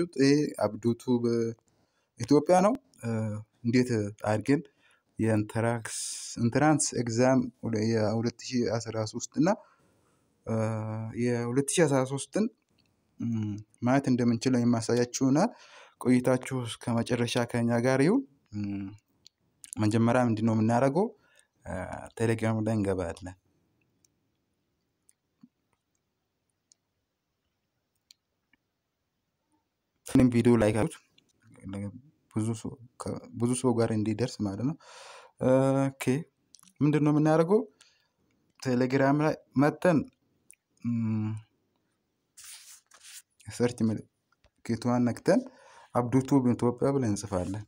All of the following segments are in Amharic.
ያመጣችሁት? ይሄ አብዶቱ በኢትዮጵያ ነው። እንዴት አድርገን የኢንትራክስ ኢንትራንስ ኤግዛም የ2013 እና የ2013ን ማየት እንደምንችል የማሳያችሁና ቆይታችሁ እስከ መጨረሻ ከኛ ጋር ይሁን። መጀመሪያ ምንድነው የምናደርገው? ቴሌግራም ላይ እንገባለን። ይህንም ቪዲዮ ላይክ አድርጉት ብዙ ሰው ጋር እንዲደርስ ማለት ነው። ኦኬ ምንድን ነው የምናደርገው? ቴሌግራም ላይ መተን ሰርች ምልክቷን ነክተን አብዱቱብ ኢትዮጵያ ብለን እንጽፋለን።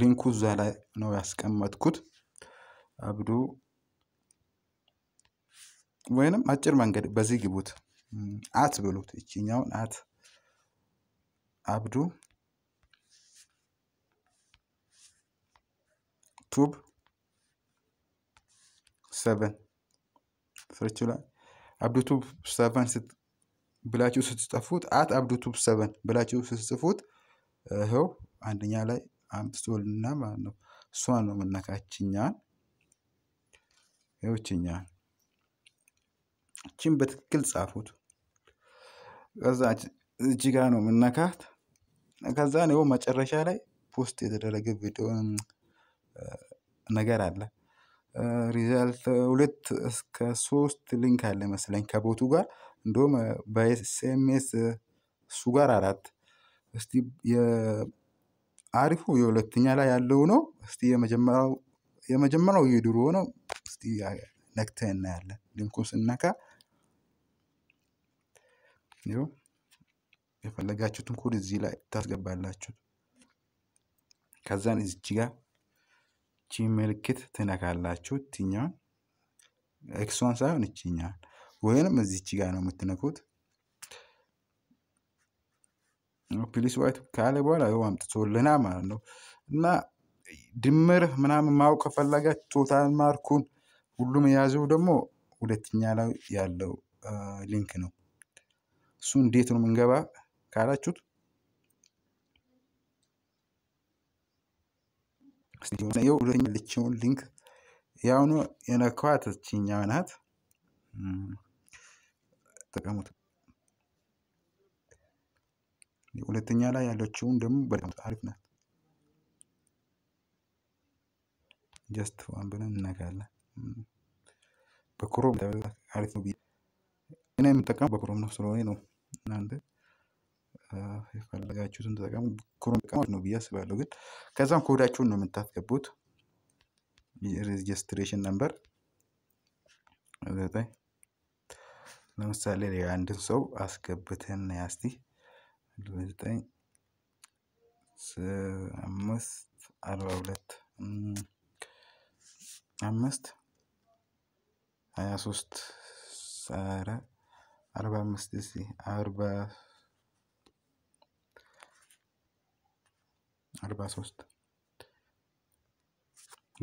ሊንኩ እዛ ላይ ነው ያስቀመጥኩት። አብዱ ወይንም አጭር መንገድ በዚህ ግቡት። አት ብሉት። እችኛውን አት አብዱ ቱብ ሰቨን አብዱ ቱብ ሰቨን ብላችሁ ስትጠፉት አት አብዱ ቱብ ሰቨን ብላችሁ ስትጽፉት ይኸው አንደኛ ላይ አምጥቶልና ማለት ነው። እሷን ነው የምነካችኛል። ይኸውችኛል። እችን በትክክል ጻፉት። ከዛ እጅ ጋር ነው የምነካት። ከዛ ነው መጨረሻ ላይ ፖስት የተደረገ ቪዲዮ ነገር አለ። ሪዛልት ሁለት እስከ ሶስት ሊንክ አለ መስለኝ ከቦቱ ጋር እንዲሁም በኤስኤምኤስ እሱ ጋር አራት። እስቲ አሪፉ የሁለተኛ ላይ ያለው ነው። እስቲ የመጀመሪያው የመጀመሪያው የድሮ ነው። እስቲ እናያለን። ሊንኩን ስነካ ይኸው የፈለጋችሁትን ኮድ እዚህ ላይ ታስገባላችሁ። ከዛን እዚች ጋ ቺ ምልክት ትነካላችሁ። ትኛዋን ኤክሷን ሳይሆን እችኛዋን ወይንም እዚች ጋ ነው የምትነኩት። ፕሊስ ዋይት ካለ በኋላ ይኸው አምጥቶልና ማለት ነው እና ድምር ምናምን ማወቅ ከፈለጋችሁ ቶታል ማርኩን ሁሉም የያዘው ደግሞ ሁለተኛ ላይ ያለው ሊንክ ነው። እሱ እንዴት ነው ምንገባ ካላችሁት ሁለተኛለችውን ሊንክ የአሁኑ የነካዋት ችኛዋ ናት። ተጠቀሙት። ሁለተኛ ላይ ያለችውን ደግሞ በጣም አሪፍ ናት። ጀስት ዋን ብለን እናጋለን። በክሮም አሪፍ ነው። እኔ የምጠቀመው በክሮም ነው ስለሆነ ነው። እናንተ የፈለጋችሁትን ተጠቀሙ። ክሮም ጠቀማች ነው ብዬ አስባለሁ። ግን ከዛም ኮዳችሁን ነው የምታስገቡት። ሬጅስትሬሽን ነምበር ዘጠኝ ለምሳሌ የአንድን ሰው አስገብተን ያስቲ ዘጠኝ አምስት አርባ ሁለት አምስት ሀያ ሶስት አራት አርባ አምስት እስኪ አርባ አርባ ሶስት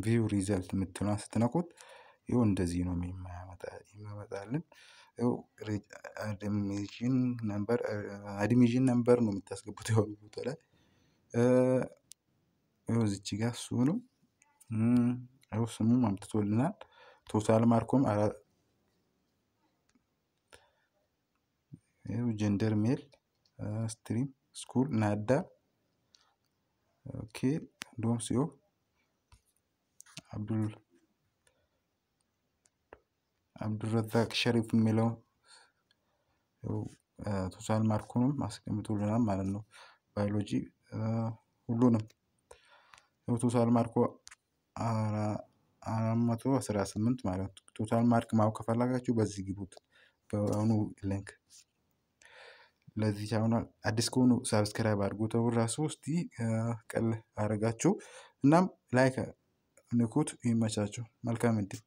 ቪው ሪዘልት የምትለዋን ስትነኩት ይኸው እንደዚህ ነው የሚያመጣልን። አድሚሽን ነምበር ነው የምታስገቡት የሆነ ቦታ ላይ እዚች ጋር እሱ ነው ይኸው ስሙም አምጥቶልናል። ቶታል ማርኮም ጀንደር ሜል ስትሪም ስኩል ናዳ ኦኬ ዶም ሲዮ yoo abdul ሸሪፍ የሚለው ቶታል ማርኩንም አስቀምጡልናል ማለት ነው። ባዮሎጂ ሁሉንም ቶታል ማርኮ አራት መቶ አስራ ስምንት ማለት ቶታል ማርክ ማወቅ ከፈለጋችሁ በዚህ ግቡት በአሁኑ ሊንክ ለዚህ ቻናል አዲስ ከሆኑ ሳብስክራይብ አድርጉ። ተወራሱ ውስጥ ቀል አድርጋችሁ እናም ላይክ ንኩት። ይመቻችሁ። መልካም እድል